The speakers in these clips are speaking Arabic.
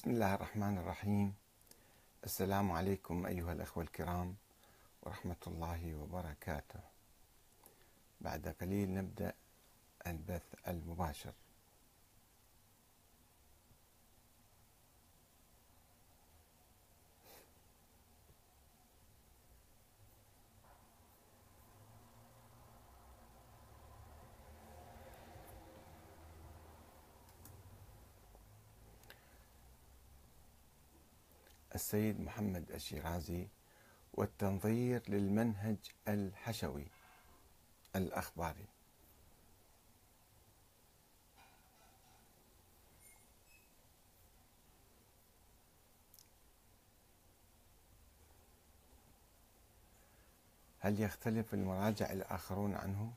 بسم الله الرحمن الرحيم السلام عليكم ايها الاخوه الكرام ورحمه الله وبركاته بعد قليل نبدا البث المباشر السيد محمد الشيرازي والتنظير للمنهج الحشوي الأخباري هل يختلف المراجع الآخرون عنه؟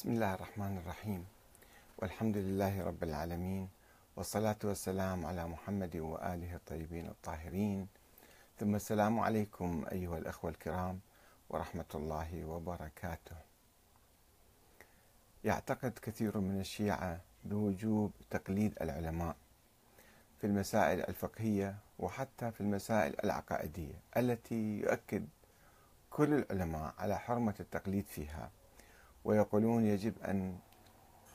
بسم الله الرحمن الرحيم والحمد لله رب العالمين والصلاة والسلام على محمد وآله الطيبين الطاهرين ثم السلام عليكم أيها الأخوة الكرام ورحمة الله وبركاته يعتقد كثير من الشيعة بوجوب تقليد العلماء في المسائل الفقهية وحتى في المسائل العقائدية التي يؤكد كل العلماء على حرمة التقليد فيها ويقولون يجب أن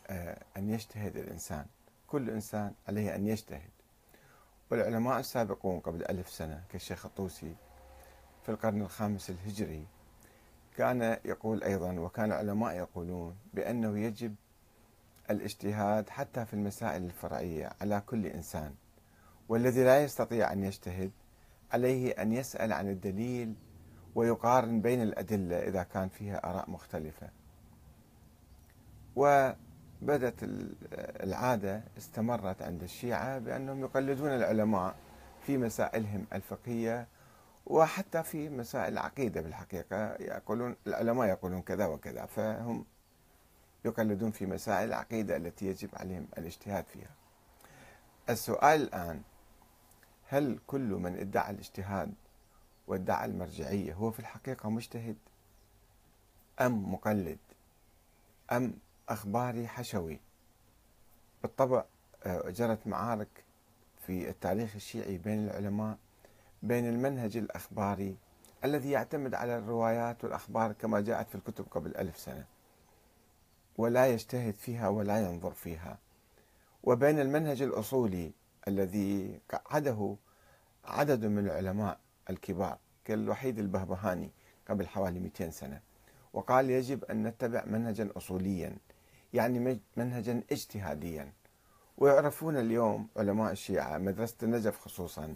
آه، أن يجتهد الإنسان كل إنسان عليه أن يجتهد والعلماء السابقون قبل ألف سنة كالشيخ الطوسي في القرن الخامس الهجري كان يقول أيضا وكان العلماء يقولون بأنه يجب الاجتهاد حتى في المسائل الفرعية على كل إنسان والذي لا يستطيع أن يجتهد عليه أن يسأل عن الدليل ويقارن بين الأدلة إذا كان فيها آراء مختلفة وبدت العادة استمرت عند الشيعة بأنهم يقلدون العلماء في مسائلهم الفقهية وحتى في مسائل العقيدة بالحقيقة يقولون العلماء يقولون كذا وكذا فهم يقلدون في مسائل العقيدة التي يجب عليهم الاجتهاد فيها السؤال الآن هل كل من ادعى الاجتهاد وادعى المرجعية هو في الحقيقة مجتهد أم مقلد أم أخباري حشوي بالطبع آه، جرت معارك في التاريخ الشيعي بين العلماء بين المنهج الأخباري الذي يعتمد على الروايات والأخبار كما جاءت في الكتب قبل ألف سنة ولا يجتهد فيها ولا ينظر فيها وبين المنهج الأصولي الذي قعده عدد من العلماء الكبار كالوحيد البهبهاني قبل حوالي 200 سنة وقال يجب أن نتبع منهجا أصوليا يعني منهجا اجتهاديا ويعرفون اليوم علماء الشيعة مدرسة النجف خصوصا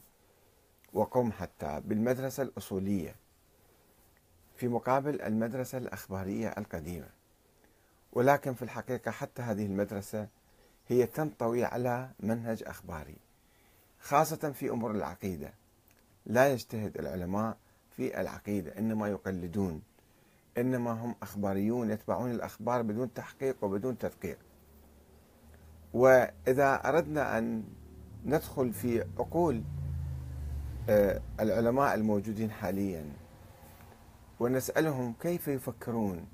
وقم حتى بالمدرسة الأصولية في مقابل المدرسة الأخبارية القديمة ولكن في الحقيقة حتى هذه المدرسة هي تنطوي على منهج أخباري خاصة في أمور العقيدة لا يجتهد العلماء في العقيدة إنما يقلدون إنما هم أخباريون يتبعون الأخبار بدون تحقيق وبدون تدقيق وإذا أردنا أن ندخل في عقول آه، العلماء الموجودين حاليا ونسألهم كيف يفكرون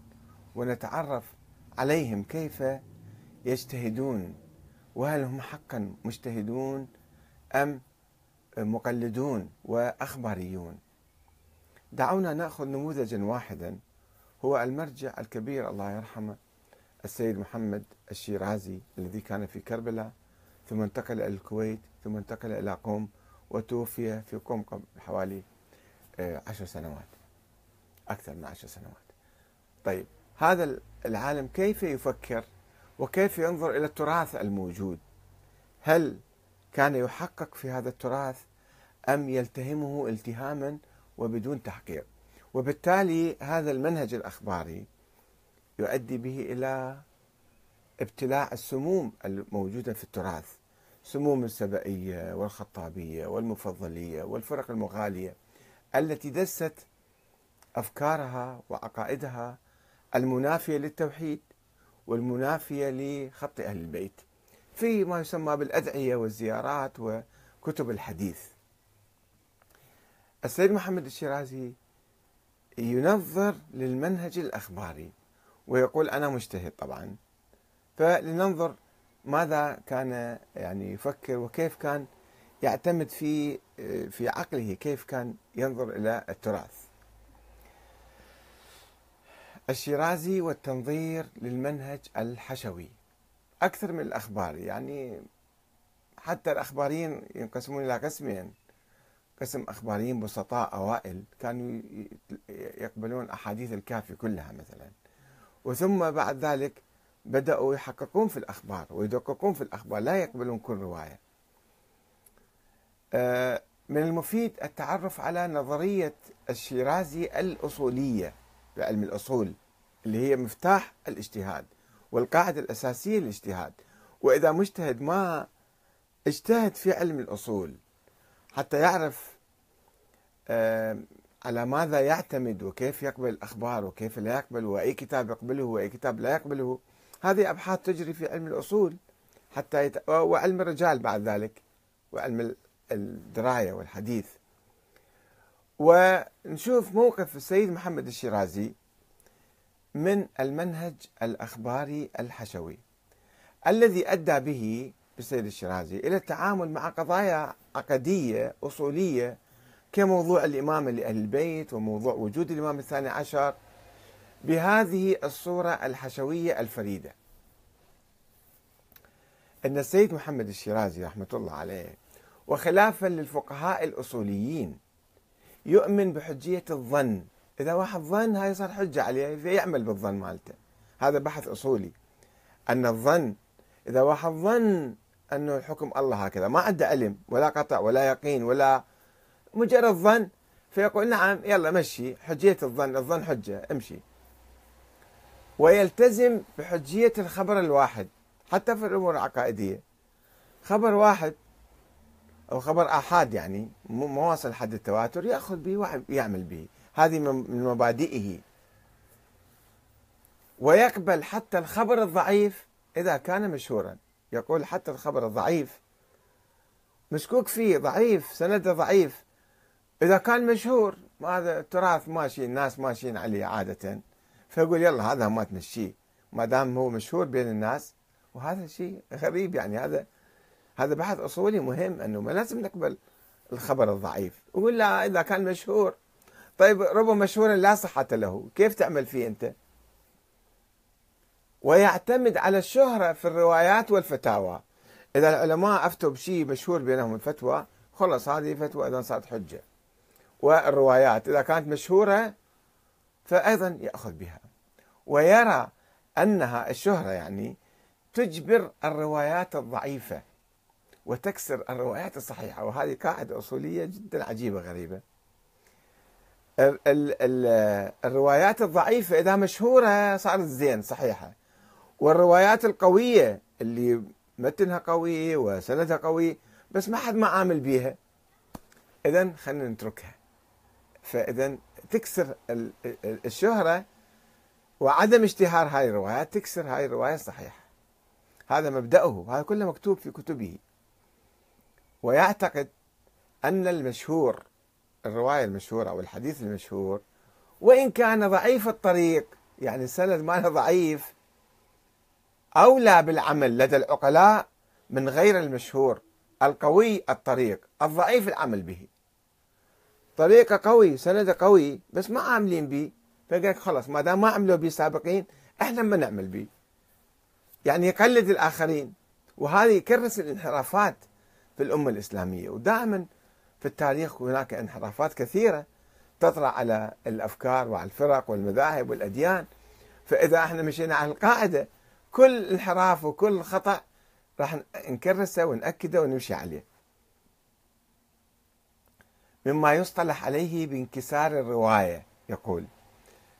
ونتعرف عليهم كيف يجتهدون وهل هم حقا مجتهدون أم مقلدون وأخباريون دعونا نأخذ نموذجا واحدا هو المرجع الكبير الله يرحمه السيد محمد الشيرازي الذي كان في كربلاء ثم انتقل إلى الكويت ثم انتقل إلى قوم وتوفي في قوم قبل حوالي آه، عشر سنوات أكثر من عشر سنوات طيب هذا العالم كيف يفكر وكيف ينظر إلى التراث الموجود هل كان يحقق في هذا التراث أم يلتهمه التهاما وبدون تحقيق وبالتالي هذا المنهج الأخباري يؤدي به إلى ابتلاع السموم الموجودة في التراث سموم السبئية والخطابية والمفضلية والفرق المغالية التي دست أفكارها وعقائدها المنافية للتوحيد والمنافية لخط أهل البيت في ما يسمى بالأدعية والزيارات وكتب الحديث السيد محمد الشيرازي ينظر للمنهج الأخباري ويقول أنا مجتهد طبعا فلننظر ماذا كان يعني يفكر وكيف كان يعتمد في في عقله كيف كان ينظر إلى التراث الشيرازي والتنظير للمنهج الحشوي أكثر من الاخباري يعني حتى الأخباريين ينقسمون إلى قسمين قسم اخباريين بسطاء اوائل كانوا يقبلون احاديث الكافي كلها مثلا وثم بعد ذلك بداوا يحققون في الاخبار ويدققون في الاخبار لا يقبلون كل روايه آه، من المفيد التعرف على نظريه الشيرازي الاصوليه بعلم الاصول اللي هي مفتاح الاجتهاد والقاعده الاساسيه للاجتهاد واذا مجتهد ما اجتهد في علم الاصول حتى يعرف على ماذا يعتمد وكيف يقبل الأخبار وكيف لا يقبل وأي كتاب يقبله وأي كتاب لا يقبله هذه أبحاث تجري في علم الأصول حتى يت... وعلم الرجال بعد ذلك وعلم الدراية والحديث ونشوف موقف السيد محمد الشيرازي من المنهج الأخباري الحشوي الذي أدى به بالسيد الشيرازي إلى التعامل مع قضايا عقدية أصولية كموضوع الإمامة لأهل البيت وموضوع وجود الإمام الثاني عشر بهذه الصورة الحشوية الفريدة أن السيد محمد الشيرازي رحمة الله عليه وخلافا للفقهاء الأصوليين يؤمن بحجية الظن إذا واحد ظن هاي صار حجة عليه فيعمل بالظن مالته هذا بحث أصولي أن الظن إذا واحد ظن انه الحكم الله هكذا ما عنده علم ولا قطع ولا يقين ولا مجرد ظن فيقول نعم يلا مشي حجية الظن الظن حجة امشي ويلتزم بحجية الخبر الواحد حتى في الأمور العقائدية خبر واحد أو خبر آحاد يعني ما واصل حد التواتر يأخذ به ويعمل به هذه من مبادئه ويقبل حتى الخبر الضعيف إذا كان مشهورا يقول حتى الخبر الضعيف مشكوك فيه ضعيف سنده ضعيف إذا كان مشهور هذا التراث ماشي الناس ماشيين عليه عادة فيقول يلا هذا ما تمشيه ما دام هو مشهور بين الناس وهذا شيء غريب يعني هذا هذا بحث أصولي مهم أنه ما لازم نقبل الخبر الضعيف يقول لا إذا كان مشهور طيب ربما مشهورا لا صحة له كيف تعمل فيه أنت؟ ويعتمد على الشهرة في الروايات والفتاوى إذا العلماء أفتوا بشيء مشهور بينهم الفتوى خلص هذه فتوى إذا صارت حجة والروايات إذا كانت مشهورة فأيضا يأخذ بها ويرى أنها الشهرة يعني تجبر الروايات الضعيفة وتكسر الروايات الصحيحة وهذه قاعدة أصولية جدا عجيبة غريبة الروايات الضعيفة إذا مشهورة صارت زين صحيحة والروايات القويه اللي متنها قوي وسندها قوي بس ما حد ما عامل بيها اذا خلينا نتركها فاذا تكسر الشهره وعدم اشتهار هاي الروايات تكسر هاي الروايه الصحيحه هذا مبدأه هذا كله مكتوب في كتبه ويعتقد أن المشهور الرواية المشهورة أو الحديث المشهور وإن كان ضعيف الطريق يعني السند ماله ضعيف أولى بالعمل لدى العقلاء من غير المشهور القوي الطريق الضعيف العمل به طريقة قوي سند قوي بس ما عاملين به فقال لك خلاص ما دام ما عملوا به السابقين احنا ما نعمل به يعني يقلد الآخرين وهذه يكرس الانحرافات في الأمة الإسلامية ودائما في التاريخ هناك انحرافات كثيرة تطرأ على الأفكار وعلى الفرق والمذاهب والأديان فإذا احنا مشينا على القاعدة كل انحراف وكل خطأ راح نكرسه ونأكده ونمشي عليه مما يصطلح عليه بانكسار الرواية يقول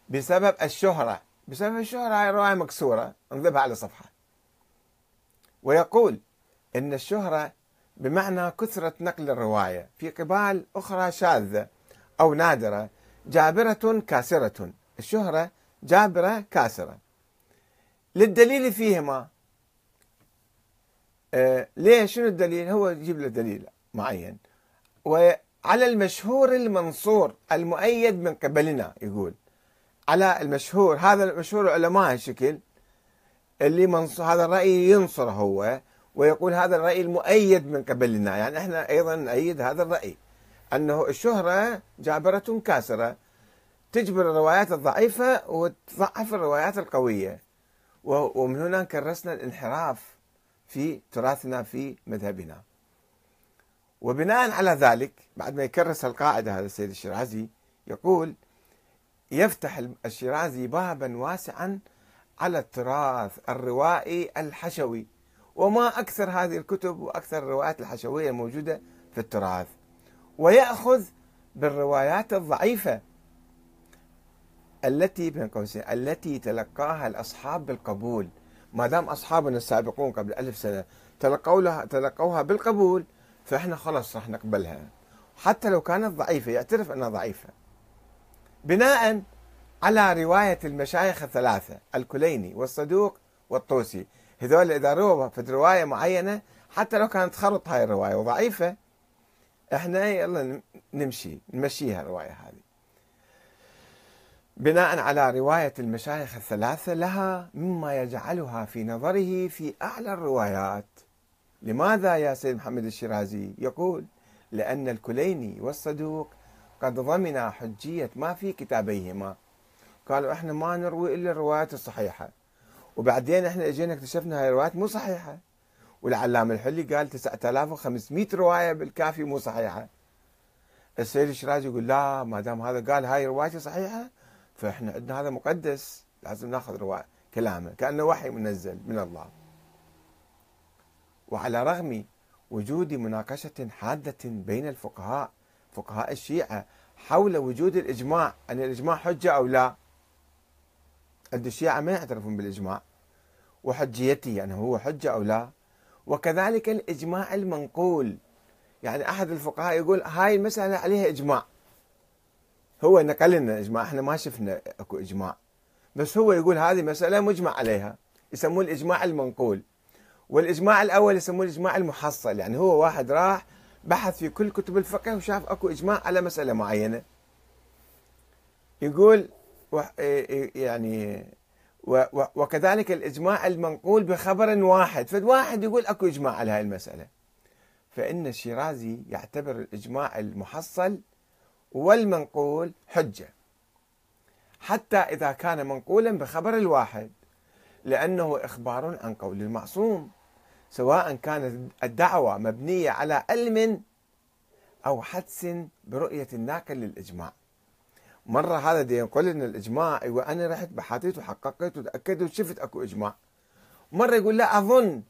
بسبب الشهرة بسبب الشهرة هاي الروايه مكسورة انضبها على صفحة ويقول إن الشهرة بمعنى كثرة نقل الرواية في قبال أخرى شاذة أو نادرة جابرة كاسرة الشهرة جابرة كاسرة للدليل فيهما آه ليه شنو الدليل هو يجيب له دليل معين وعلى المشهور المنصور المؤيد من قبلنا يقول على المشهور هذا المشهور العلماء هالشكل اللي منصور هذا الرأي ينصر هو ويقول هذا الرأي المؤيد من قبلنا يعني احنا أيضا نؤيد هذا الرأي أنه الشهرة جابرة كاسرة تجبر الروايات الضعيفة وتضعف الروايات القوية ومن هنا كرسنا الانحراف في تراثنا في مذهبنا وبناء على ذلك بعد ما يكرس القاعدة هذا السيد الشيرازي يقول يفتح الشيرازي بابا واسعا على التراث الروائي الحشوي وما أكثر هذه الكتب وأكثر الروايات الحشوية الموجودة في التراث ويأخذ بالروايات الضعيفة التي بين قوسين التي تلقاها الأصحاب بالقبول ما دام أصحابنا السابقون قبل ألف سنة تلقوا لها تلقوها بالقبول فإحنا خلاص راح نقبلها حتى لو كانت ضعيفة يعترف أنها ضعيفة بناء على رواية المشايخ الثلاثة الكليني والصدوق والطوسي هذول إذا رووا في رواية معينة حتى لو كانت خرط هاي الرواية وضعيفة احنا يلا نمشي نمشيها الرواية هذه بناء على رواية المشايخ الثلاثة لها مما يجعلها في نظره في أعلى الروايات لماذا يا سيد محمد الشيرازي يقول لأن الكليني والصدوق قد ضمنا حجية ما في كتابيهما قالوا احنا ما نروي إلا الروايات الصحيحة وبعدين احنا اجينا اكتشفنا هاي الروايات مو صحيحة والعلامة الحلي قال 9500 رواية بالكافي مو صحيحة السيد الشيرازي يقول لا ما دام هذا قال هاي روايتي صحيحة فاحنا عندنا هذا مقدس لازم ناخذ رواية كلامه كأنه وحي منزل من الله وعلى رغم وجود مناقشة حادة بين الفقهاء فقهاء الشيعة حول وجود الإجماع أن الإجماع حجة أو لا عند الشيعة ما يعترفون بالإجماع وحجيته أنه هو حجة أو لا وكذلك الإجماع المنقول يعني أحد الفقهاء يقول هاي المسألة عليها إجماع هو نقل لنا اجماع احنا ما شفنا اكو اجماع بس هو يقول هذه مساله مجمع عليها يسموه الاجماع المنقول والاجماع الاول يسموه الاجماع المحصل يعني هو واحد راح بحث في كل كتب الفقه وشاف اكو اجماع على مساله معينه يقول يعني وكذلك الاجماع المنقول بخبر واحد فواحد يقول اكو اجماع على هاي المساله فان الشيرازي يعتبر الاجماع المحصل والمنقول حجة حتى إذا كان منقولا بخبر الواحد لأنه إخبار عن قول المعصوم سواء كانت الدعوة مبنية على علم أو حدس برؤية الناقل للإجماع مرة هذا دي ينقل لنا الإجماع وأنا أيوة رحت بحثت وحققت وتأكدت وشفت أكو إجماع مرة يقول لا أظن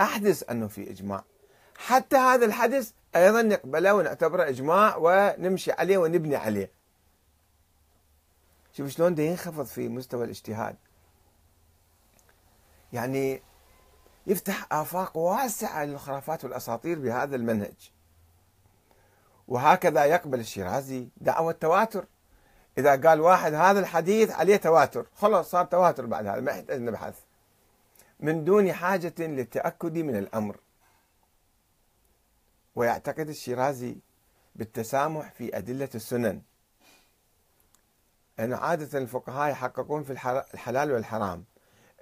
أحدث أنه في إجماع حتى هذا الحدث أيضا نقبله ونعتبره إجماع ونمشي عليه ونبني عليه شوف شلون ده ينخفض في مستوى الاجتهاد يعني يفتح آفاق واسعة للخرافات والأساطير بهذا المنهج وهكذا يقبل الشيرازي دعوة التواتر إذا قال واحد هذا الحديث عليه تواتر خلاص صار تواتر بعد هذا ما يحتاج نبحث من دون حاجة للتأكد من الأمر ويعتقد الشيرازي بالتسامح في أدلة السنن أن عادة الفقهاء يحققون في الحلال والحرام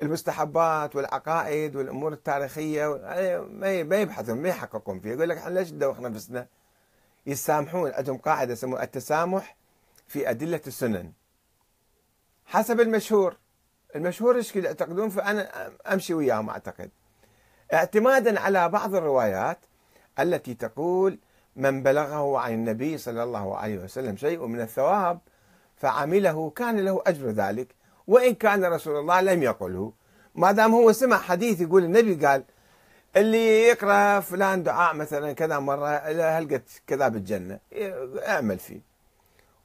المستحبات والعقائد والأمور التاريخية يعني ما يبحثون ما يحققون فيها يقول لك احنا ليش ندوخ نفسنا يسامحون عندهم قاعدة يسموها التسامح في أدلة السنن حسب المشهور المشهور ايش يعتقدون فأنا أمشي وياهم أعتقد اعتمادا على بعض الروايات التي تقول من بلغه عن النبي صلى الله عليه وسلم شيء من الثواب فعمله كان له أجر ذلك وإن كان رسول الله لم يقله ما دام هو سمع حديث يقول النبي قال اللي يقرأ فلان دعاء مثلا كذا مرة قد كذا بالجنة اعمل فيه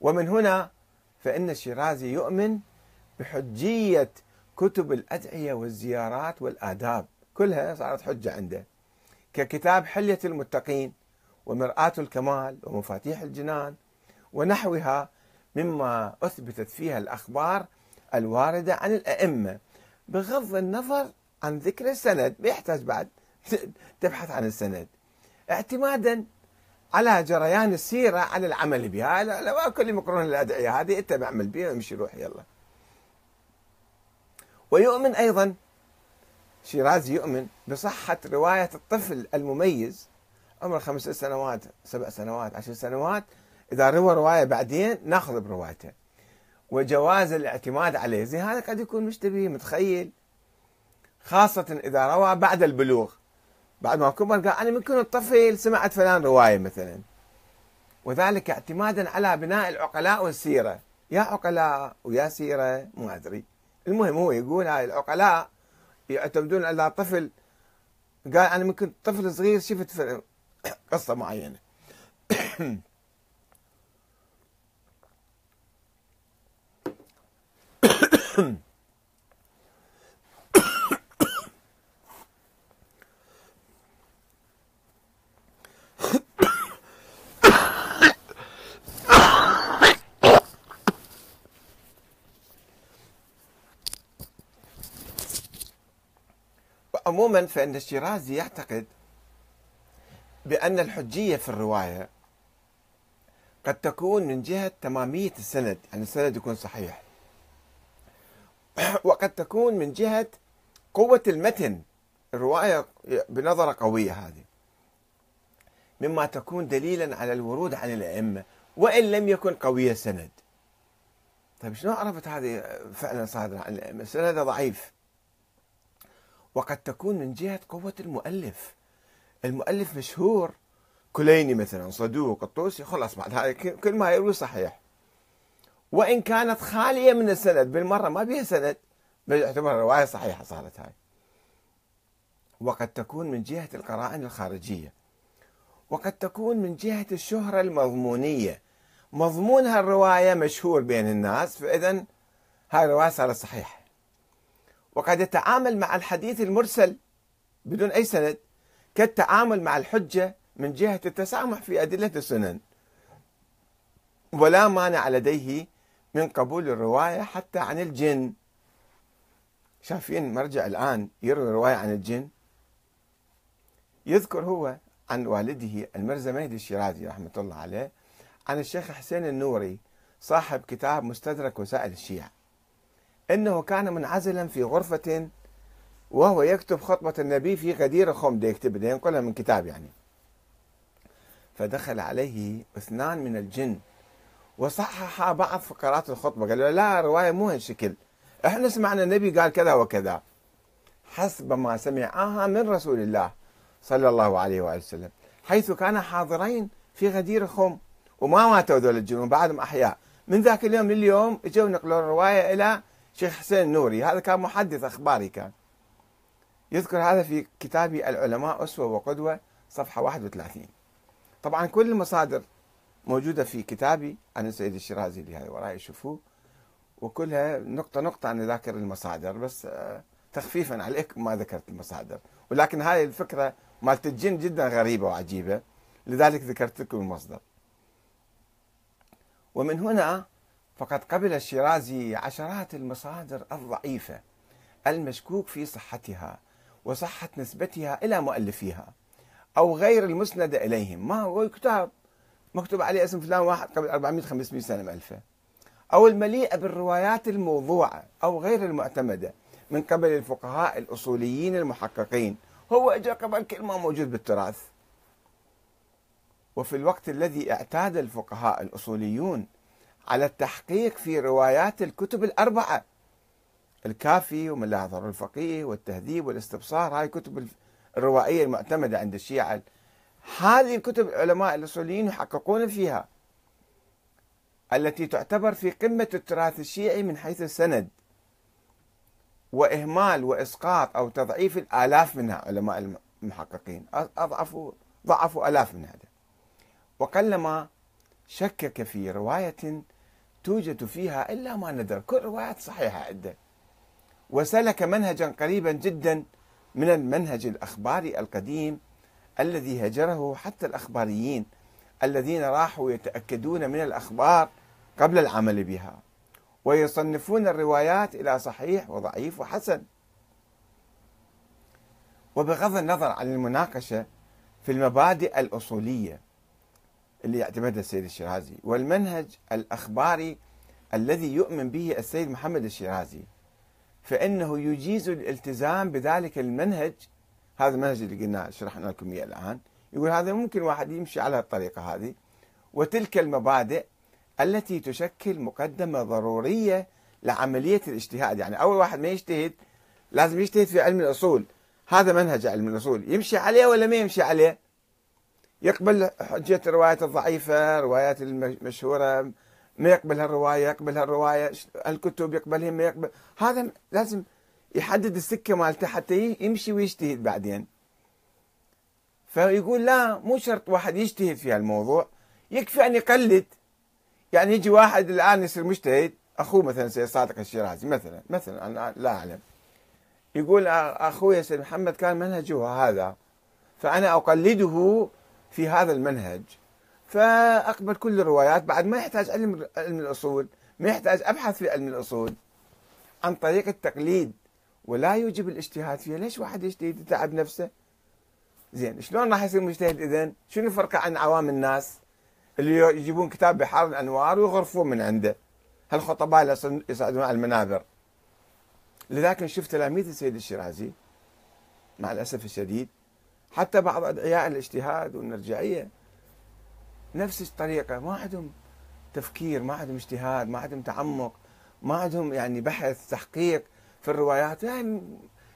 ومن هنا فإن الشيرازي يؤمن بحجية كتب الأدعية والزيارات والآداب كلها صارت حجة عنده ككتاب حلية المتقين ومرآة الكمال ومفاتيح الجنان ونحوها مما أثبتت فيها الأخبار الواردة عن الأئمة بغض النظر عن ذكر السند ما يحتاج بعد تبحث عن السند اعتمادا على جريان السيرة على العمل بها لو كل مقرون الأدعية هذه أنت بعمل بها وامشي روح يلا ويؤمن أيضا شيرازي يؤمن بصحة رواية الطفل المميز عمره خمس سنوات سبع سنوات عشر سنوات إذا روى رواية بعدين ناخذ بروايته وجواز الاعتماد عليه زي هذا قد يكون مشتبه متخيل خاصة إذا روى بعد البلوغ بعد ما كبر قال أنا من كنت طفل سمعت فلان رواية مثلا وذلك اعتمادا على بناء العقلاء والسيرة يا عقلاء ويا سيرة ما أدري المهم هو يقول هاي العقلاء يعتمدون على طفل قال انا من كنت طفل صغير شفت قصه معينه عموما فإن الشيرازي يعتقد بأن الحجية في الرواية قد تكون من جهة تمامية السند أن يعني السند يكون صحيح وقد تكون من جهة قوة المتن الرواية بنظرة قوية هذه مما تكون دليلا على الورود عن الأئمة وإن لم يكن قوية سند طيب شلون عرفت هذه فعلا صادرة عن الأئمة السند ضعيف وقد تكون من جهة قوة المؤلف المؤلف مشهور كليني مثلا صدوق الطوسي خلاص بعد هاي كل ما يروي صحيح وإن كانت خالية من السند بالمرة ما بيها سند يعتبر رواية صحيحة صارت هاي وقد تكون من جهة القرائن الخارجية وقد تكون من جهة الشهرة المضمونية مضمون هالرواية مشهور بين الناس فإذا هاي الرواية صارت صحيحة وقد يتعامل مع الحديث المرسل بدون أي سند كالتعامل مع الحجة من جهة التسامح في أدلة السنن ولا مانع لديه من قبول الرواية حتى عن الجن شايفين مرجع الآن يروي رواية عن الجن يذكر هو عن والده المرزا مهدي الشيرازي رحمة الله عليه عن الشيخ حسين النوري صاحب كتاب مستدرك وسائل الشيعة انه كان منعزلا في غرفه وهو يكتب خطبه النبي في غدير خم يكتب ده ينقلها من كتاب يعني فدخل عليه اثنان من الجن وصحح بعض فقرات الخطبه قال له لا روايه مو هالشكل احنا سمعنا النبي قال كذا وكذا حسب ما سمعاها من رسول الله صلى الله عليه وآله وسلم حيث كان حاضرين في غدير خم وما ماتوا ذول الجنون بعدهم أحياء من ذاك اليوم لليوم اجوا نقلوا الرواية إلى شيخ حسين نوري هذا كان محدث أخباري كان يذكر هذا في كتابي العلماء أسوة وقدوة صفحة 31 طبعا كل المصادر موجودة في كتابي عن السيد الشيرازي اللي هاي وراي شوفوه وكلها نقطة نقطة أنا ذاكر المصادر بس آه، تخفيفا عليكم ما ذكرت المصادر ولكن هاي الفكرة مالت الجن جدا غريبة وعجيبة لذلك ذكرت لكم المصدر ومن هنا فقد قبل الشيرازي عشرات المصادر الضعيفة المشكوك في صحتها وصحة نسبتها إلى مؤلفيها أو غير المسندة إليهم ما هو كتاب مكتوب عليه اسم فلان واحد قبل 400 500 سنة مألفة أو المليئة بالروايات الموضوعة أو غير المعتمدة من قبل الفقهاء الأصوليين المحققين هو أجا قبل كل ما موجود بالتراث وفي الوقت الذي اعتاد الفقهاء الأصوليون على التحقيق في روايات الكتب الأربعة الكافي وملاحظة الفقيه والتهذيب والاستبصار هاي كتب الروائية المعتمدة عند الشيعة هذه الكتب العلماء الأصوليين يحققون فيها التي تعتبر في قمة التراث الشيعي من حيث السند وإهمال وإسقاط أو تضعيف الآلاف منها علماء المحققين أضعفوا ضعفوا آلاف من هذا وقلما شكك في رواية توجد فيها إلا ما ندر كل روايات صحيحة عنده وسلك منهجا قريبا جدا من المنهج الأخباري القديم الذي هجره حتى الأخباريين الذين راحوا يتأكدون من الأخبار قبل العمل بها ويصنفون الروايات إلى صحيح وضعيف وحسن وبغض النظر عن المناقشة في المبادئ الأصولية اللي يعتمدها السيد الشيرازي والمنهج الأخباري الذي يؤمن به السيد محمد الشيرازي فإنه يجيز الالتزام بذلك المنهج هذا المنهج اللي قلنا شرحنا لكم إياه الآن يقول هذا ممكن واحد يمشي على الطريقة هذه وتلك المبادئ التي تشكل مقدمة ضرورية لعملية الاجتهاد يعني أول واحد ما يجتهد لازم يجتهد في علم الأصول هذا منهج علم الأصول يمشي عليه ولا ما يمشي عليه يقبل حجة الروايات الضعيفة رواية المشهورة ما يقبل هالرواية يقبل هالرواية الكتب يقبلهم ما يقبل هذا لازم يحدد السكة مالته حتى يمشي ويجتهد بعدين فيقول لا مو شرط واحد يجتهد في هالموضوع يكفي أن يقلد يعني يجي واحد الآن يصير مجتهد أخوه مثلا سيد صادق الشيرازي مثلا مثلا أنا لا أعلم يقول أخوي سيد محمد كان منهجه هذا فأنا أقلده في هذا المنهج فاقبل كل الروايات بعد ما يحتاج علم علم الاصول ما يحتاج ابحث في علم الاصول عن طريق التقليد ولا يوجب الاجتهاد فيها ليش واحد يجتهد يتعب نفسه زين شلون راح يصير مجتهد اذا شنو الفرق عن عوام الناس اللي يجيبون كتاب بحار الانوار ويغرفون من عنده هالخطباء اللي يصعدون على المنابر لذلك نشوف تلاميذ السيد الشيرازي مع الاسف الشديد حتى بعض أدعياء الاجتهاد والمرجعية نفس الطريقة ما عندهم تفكير ما عندهم اجتهاد ما عندهم تعمق ما عندهم يعني بحث تحقيق في الروايات يعني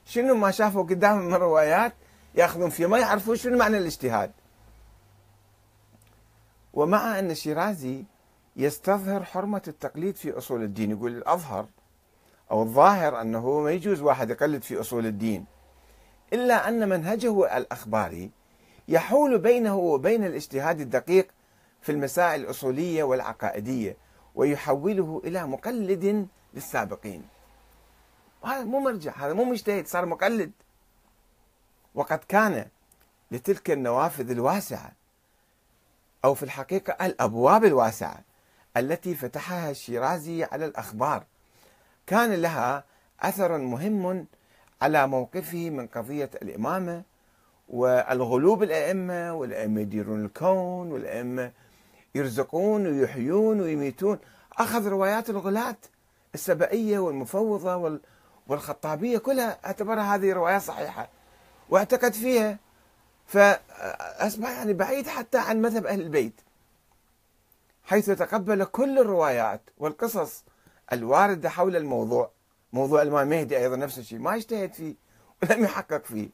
شنو ما شافوا قدامهم من روايات ياخذون فيه ما يعرفون شنو معنى الاجتهاد ومع أن الشيرازي يستظهر حرمة التقليد في أصول الدين يقول الأظهر أو الظاهر أنه ما يجوز واحد يقلد في أصول الدين إلا أن منهجه الأخباري يحول بينه وبين الاجتهاد الدقيق في المسائل الأصولية والعقائدية ويحوله إلى مقلد للسابقين هذا مو مرجع هذا مو مجتهد صار مقلد وقد كان لتلك النوافذ الواسعة أو في الحقيقة الأبواب الواسعة التي فتحها الشيرازي على الأخبار كان لها أثر مهم على موقفه من قضية الإمامة والغلوب الأئمة والأئمة يديرون الكون والأئمة يرزقون ويحيون ويميتون أخذ روايات الغلاة السبائية والمفوضة والخطابية كلها اعتبرها هذه روايات صحيحة واعتقد فيها فأصبح يعني بعيد حتى عن مذهب أهل البيت حيث تقبل كل الروايات والقصص الواردة حول الموضوع موضوع الإمام المهدي أيضا نفس الشيء ما اجتهد فيه ولم يحقق فيه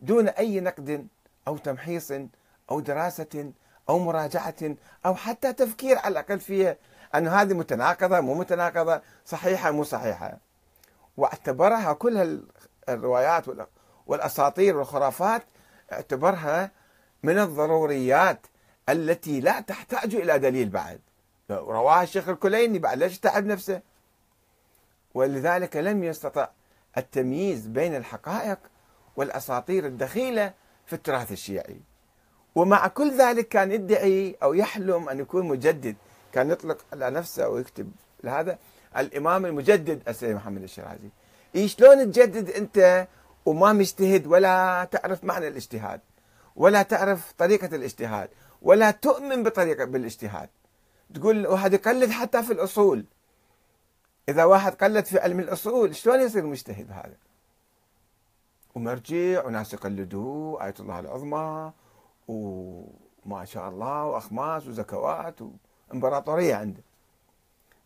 دون أي نقد أو تمحيص أو دراسة أو مراجعة أو حتى تفكير على الأقل فيها أن هذه متناقضة مو متناقضة صحيحة مو صحيحة واعتبرها كل الروايات والأساطير والخرافات اعتبرها من الضروريات التي لا تحتاج إلى دليل بعد رواها الشيخ الكليني بعد ليش تعب نفسه ولذلك لم يستطع التمييز بين الحقائق والاساطير الدخيله في التراث الشيعي. ومع كل ذلك كان يدعي او يحلم ان يكون مجدد، كان يطلق على نفسه ويكتب لهذا الامام المجدد السيد محمد الشيرازي. إيه شلون تجدد انت وما مجتهد ولا تعرف معنى الاجتهاد ولا تعرف طريقه الاجتهاد ولا تؤمن بطريقه بالاجتهاد. تقول واحد يقلد حتى في الاصول إذا واحد قلت في علم الأصول شلون يصير مجتهد هذا ومرجع وناس يقلدوه آية الله العظمى وما شاء الله وأخماس وزكوات وإمبراطورية عنده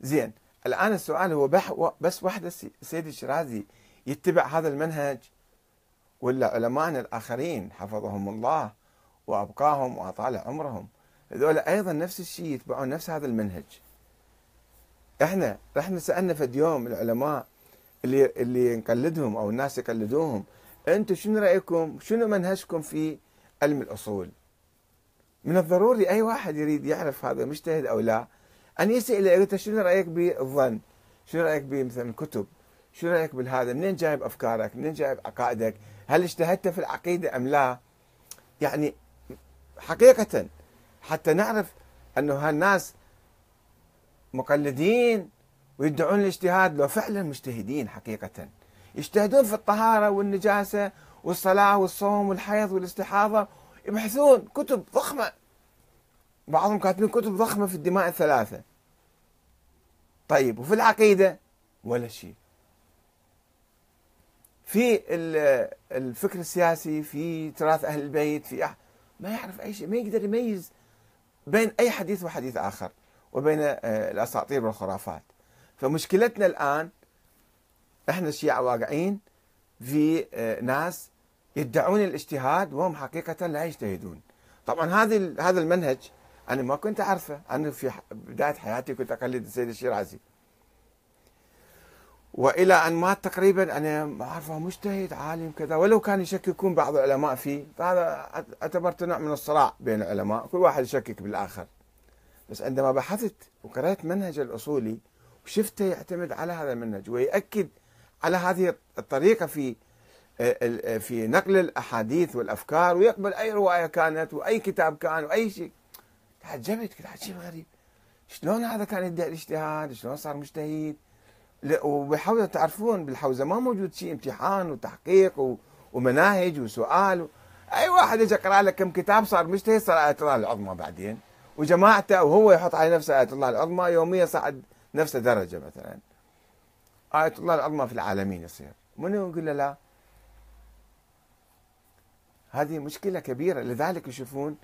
زين الآن السؤال هو بح بس وحده السيد الشرازي يتبع هذا المنهج ولا علمائنا الآخرين حفظهم الله وأبقاهم وأطال عمرهم هذول أيضا نفس الشيء يتبعون نفس هذا المنهج احنا رحنا سالنا في اليوم العلماء اللي اللي نقلدهم او الناس يقلدوهم انتم شنو رايكم؟ شنو منهجكم في علم الاصول؟ من الضروري اي واحد يريد يعرف هذا مجتهد او لا ان يسال يقول شنو رايك بالظن؟ شنو رايك بمثلا الكتب؟ شنو رايك بالهذا؟ منين جايب افكارك؟ منين جايب عقائدك؟ هل اجتهدت في العقيده ام لا؟ يعني حقيقه حتى نعرف انه هالناس مقلدين ويدعون الاجتهاد لو فعلا مجتهدين حقيقة يجتهدون في الطهارة والنجاسة والصلاة والصوم والحيض والاستحاضة يبحثون كتب ضخمة بعضهم كاتبين كتب ضخمة في الدماء الثلاثة طيب وفي العقيدة ولا شيء في الفكر السياسي في تراث أهل البيت في أح... ما يعرف أي شيء ما يقدر يميز بين أي حديث وحديث آخر وبين آه، الاساطير والخرافات فمشكلتنا الان احنا الشيعة واقعين في آه، ناس يدعون الاجتهاد وهم حقيقة لا يجتهدون طبعا هذه هذا المنهج انا ما كنت اعرفه انا في بداية حياتي كنت اقلد السيد الشيرازي والى ان مات تقريبا انا ما اعرفه مجتهد عالم كذا ولو كان يشككون بعض العلماء فيه فهذا اعتبرته نوع من الصراع بين العلماء كل واحد يشكك بالاخر بس عندما بحثت وقرأت منهج الأصولي وشفته يعتمد على هذا المنهج ويؤكد على هذه الطريقة في آه، آه، في نقل الأحاديث والأفكار ويقبل أي رواية كانت وأي كتاب كان وأي شيء تعجبت كنت شيء غريب شلون هذا كان يدعي الاجتهاد شلون صار مجتهد وبحوزة تعرفون بالحوزة ما موجود شيء امتحان وتحقيق ومناهج وسؤال أي واحد يجي يقرأ لك كم كتاب صار مجتهد صار العظمى بعدين وجماعته وهو يحط على نفسه آية الله العظمى يوميا صعد نفسه درجة مثلا آية الله العظمى في العالمين يصير من يقول له لا هذه مشكلة كبيرة لذلك يشوفون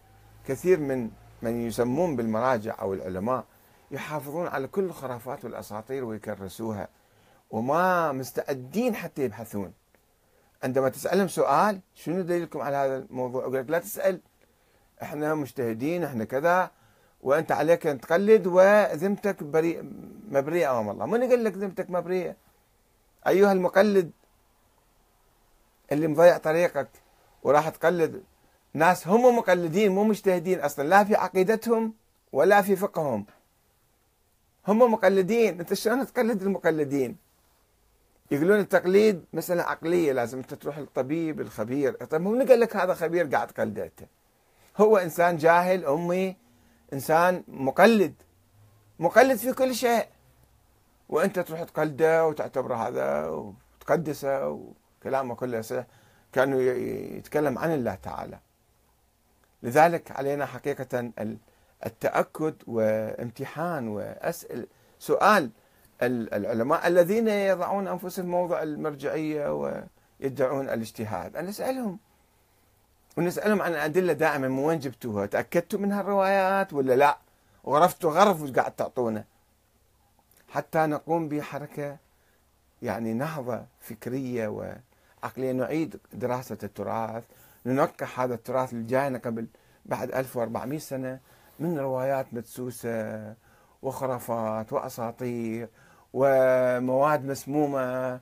كثير من من يسمون بالمراجع أو العلماء يحافظون على كل الخرافات والأساطير ويكرسوها وما مستعدين حتى يبحثون عندما تسألهم سؤال شنو دليلكم على هذا الموضوع يقول لك لا تسأل احنا مجتهدين احنا كذا وانت عليك ان تقلد وذمتك بريء مبريئه امام الله، من قال لك ذمتك مبريئه؟ ايها المقلد اللي مضيع طريقك وراح تقلد ناس هم مقلدين مو مجتهدين اصلا لا في عقيدتهم ولا في فقههم هم مقلدين انت شلون تقلد المقلدين يقولون التقليد مثلا عقليه لازم انت تروح للطبيب الخبير طيب من قال لك هذا خبير قاعد تقلده هو انسان جاهل امي انسان مقلد مقلد في كل شيء وانت تروح تقلده وتعتبره هذا وتقدسه وكلامه كله كانه يتكلم عن الله تعالى لذلك علينا حقيقة التأكد وامتحان واسال سؤال العلماء الذين يضعون أنفسهم موضع المرجعية ويدعون الاجتهاد أن نسألهم ونسألهم عن الأدلة دائما من وين جبتوها تأكدتوا من هالروايات ولا لا وغرفتوا غرف وش قاعد تعطونا حتى نقوم بحركة يعني نهضة فكرية وعقلية نعيد دراسة التراث ننقح هذا التراث اللي جاينا قبل بعد 1400 سنة من روايات مدسوسة وخرافات وأساطير ومواد مسمومة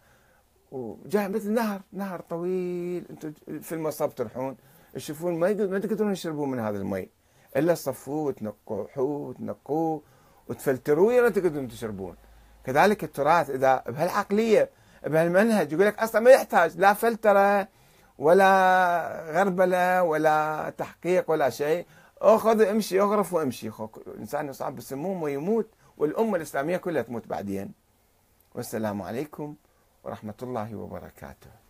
وجاي مثل نهر نهر طويل انتم في المصاب تروحون يشوفون ما ما تقدرون تشربون من هذا المي الا تصفوه وتنقوه وتنقوه وتفلتروه يلا تقدرون تشربون كذلك التراث اذا بهالعقليه بهالمنهج يقول لك اصلا ما يحتاج لا فلتره ولا غربله ولا تحقيق ولا شيء اخذ امشي اغرف وامشي الانسان يصاب بالسموم ويموت والامه الاسلاميه كلها تموت بعدين والسلام عليكم ورحمه الله وبركاته